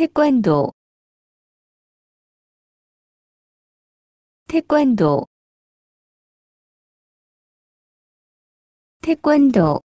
태권도 태권도 태권도